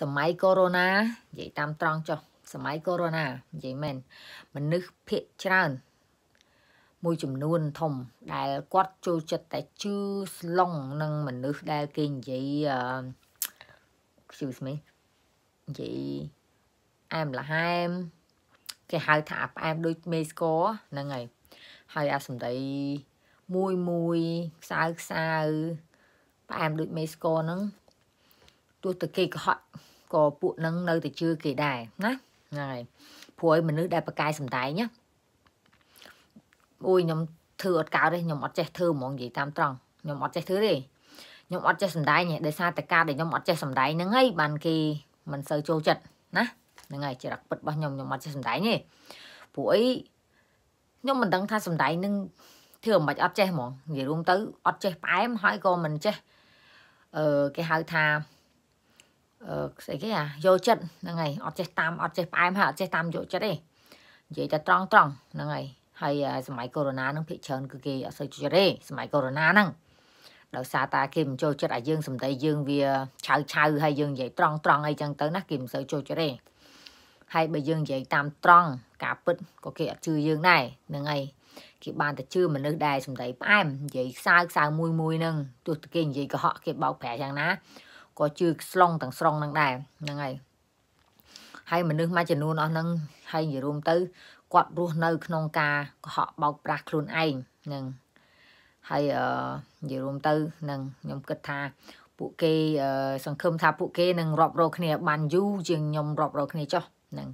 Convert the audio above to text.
សម័យកូវីដនិយាយតាមត្រង់ចុះសម័យកូវីដនិយាយមែនមនុស្សភាគច្រើន មួយចំនួនធំដែលគាត់ចូលចិត្តតែជឿស្លងនឹងមនុស្សដែលគេនិយាយ excuse me និយាយអែមល្ហែមគេហៅថាផ្អែមដូចមេស្គរហ្នឹងហើយហើយអាសំដីមួយមួយខ្សៅខ្សៅផ្អែមដូចមេស្គរហ្នឹងទោះតែគេកុហកក៏ពួកនឹង នៅតែជឿគេដែរណាហ្នឹងហើយព្រោះឲ្យមនុស្សដែលប្រកាយសំដែងណាអូយខ្ញុំធ្វើអត់កើតទេខ្ញុំអត់ចេះធ្វើហ្មងនិយាយតាមត្រង់ខ្ញុំអត់ចេះធ្វើទេខ្ញុំអត់ចេះសំដែងទេដោយសារតែការដែលខ្ញុំអត់ចេះសំដែងហ្នឹងហើយបានគេមិនសូវចូលចិត្តណាហ្នឹងហើយចរិតពិតរបស់ខ្ញុំខ្ញុំអត់ចេះសំដែងទេព្រោះអីខ្ញុំមិនដឹងថាសំដែងនឹងធ្វើមិនអត់ចេះហ្មងនិយាយរួមទៅអត់ចេះផ្អែមហើយក៏មិនចេះអឺគេហៅថាស្អីគេអាយកចិត្តហ្នឹងហើយអត់ចេះតាមអត់ចេះផ្អែមហើយអត់ចេះតាមយកចិត្តទេនិយាយតែត្រង់ត្រង់ហ្នឹងហើយហើយសម័យកូវីដហ្នឹងភាគច្រើនគឺគេអត់សូវជឿទេសម័យកូវីដហ្នឹងដោយសារតាគេមិនចូលចិត្តឲ្យយើងសំដីយើងវាឆៅឆៅហើយយើងនិយាយត្រង់ត្រង់អីចឹងទៅណាគេមិនសូវចូលចិត្តទេហើយបើយើងនិយាយតាមត្រង់ការពិតក៏គេអត់ជឿយើងដែរហ្នឹងហើយគេបានតែជឿមនុស្សដែរសំដីផ្អែមនិយាយខ្សៅខ្សៅមួយមួយហ្នឹងទោះតែគេនិយាយកុហកគេបោកប្រាស់យ៉ាងណាក៏ជឿស្លងទាំងស្រុងនឹងដែរហ្នឹងហើយហើយមនុស្សមួយចំនួនអស់ហ្នឹងហើយនិយាយរួមទៅគាត់រស់នៅក្នុងការកុហកបោកប្រាស់ខ្លួនឯងហ្នឹងហើយអឺនិយាយរួមទៅនឹងខ្ញុំគិតថាពួកគេ សង្ឃឹមថាពួកគេនឹងរាប់រកគ្នា បានយូរជាងខ្ញុំរាប់រកគ្នាចុះហ្នឹង